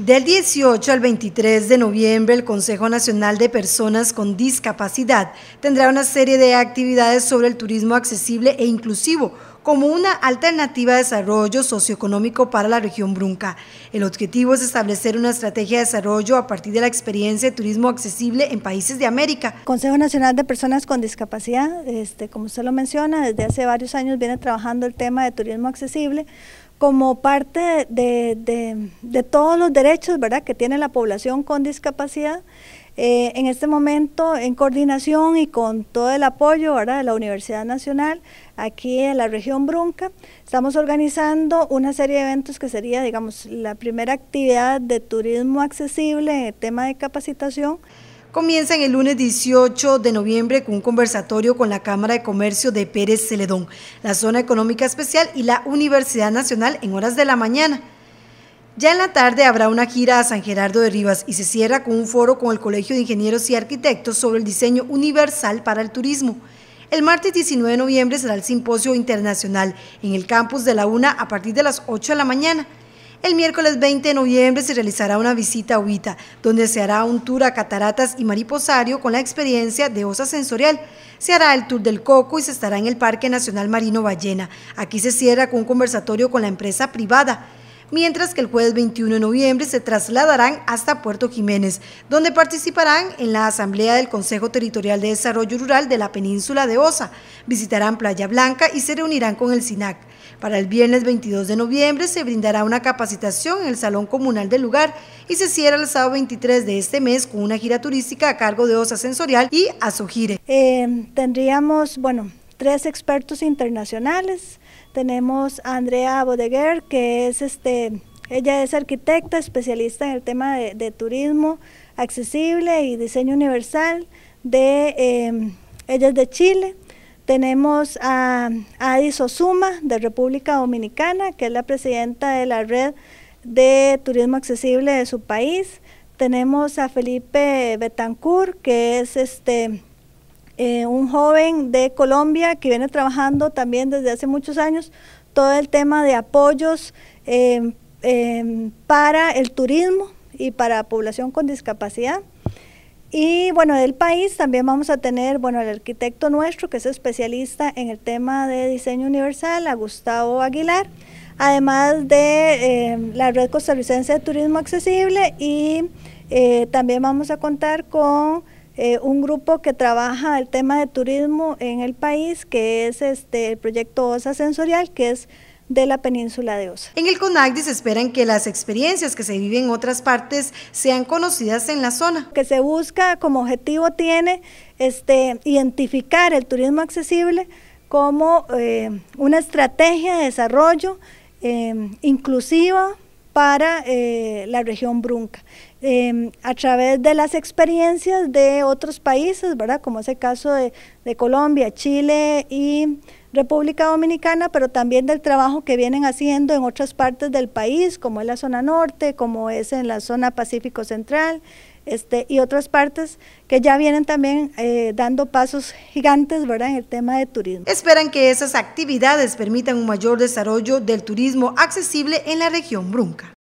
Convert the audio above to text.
Del 18 al 23 de noviembre, el Consejo Nacional de Personas con Discapacidad tendrá una serie de actividades sobre el turismo accesible e inclusivo como una alternativa de desarrollo socioeconómico para la región Brunca. El objetivo es establecer una estrategia de desarrollo a partir de la experiencia de turismo accesible en países de América. El Consejo Nacional de Personas con Discapacidad, este, como usted lo menciona, desde hace varios años viene trabajando el tema de turismo accesible como parte de, todos los derechos ¿verdad? que tiene la población con discapacidad. Eh, en este momento, en coordinación y con todo el apoyo ¿verdad? de la Universidad Nacional, aquí en la región Brunca, estamos organizando una serie de eventos que sería, digamos, la primera actividad de turismo accesible en tema de capacitación en el lunes 18 de noviembre con un conversatorio con la Cámara de Comercio de Pérez Celedón, la Zona Económica Especial y la Universidad Nacional en horas de la mañana. Ya en la tarde habrá una gira a San Gerardo de Rivas y se cierra con un foro con el Colegio de Ingenieros y Arquitectos sobre el diseño universal para el turismo. El martes 19 de noviembre será el simposio internacional en el campus de la UNA a partir de las 8 de la mañana. El miércoles 20 de noviembre se realizará una visita a Huita, donde se hará un tour a cataratas y mariposario con la experiencia de osa sensorial. Se hará el tour del coco y se estará en el Parque Nacional Marino Ballena. Aquí se cierra con un conversatorio con la empresa privada mientras que el jueves 21 de noviembre se trasladarán hasta Puerto Jiménez, donde participarán en la Asamblea del Consejo Territorial de Desarrollo Rural de la Península de Osa, visitarán Playa Blanca y se reunirán con el SINAC. Para el viernes 22 de noviembre se brindará una capacitación en el Salón Comunal del lugar y se cierra el sábado 23 de este mes con una gira turística a cargo de Osa Sensorial y Azujire. Eh, tendríamos, bueno, tres expertos internacionales. Tenemos a Andrea Bodeguer, que es este, ella es arquitecta, especialista en el tema de, turismo accesible y diseño universal. De, em, ella es de Chile. Tenemos a, Adi Adis de República Dominicana, que es la presidenta de la red de turismo accesible de su país. Tenemos a Felipe Betancourt, que es este eh, un joven de Colombia que viene trabajando también desde hace muchos años todo el tema de apoyos eh, em, para el turismo y para población con discapacidad. Y bueno, del país también vamos a tener, bueno, el arquitecto nuestro que es especialista en el tema de diseño universal, a Gustavo Aguilar, además de em, la Red Costarricense de Turismo Accesible y eh, también vamos a contar con eh, un grupo que trabaja el tema de turismo en el país, que es este, el proyecto OSA Sensorial, que es de la península de Osa. En el CONACDIS esperan que las experiencias que se viven en otras partes sean conocidas en la zona. Que se busca como objetivo tiene este, identificar el turismo accesible como eh, una estrategia de desarrollo eh, inclusiva para la región Brunca. Em, a través de las experiencias de otros países, ¿verdad? Como es el caso de, Colombia, Chile y República Dominicana, pero también del trabajo que vienen haciendo en otras partes del país, como es la zona norte, como es en la zona Pacífico Central, este, y otras partes que ya vienen también eh, dando pasos gigantes ¿verdad? en el tema de turismo. Esperan que esas actividades permitan un mayor desarrollo del turismo accesible en la región Brunca.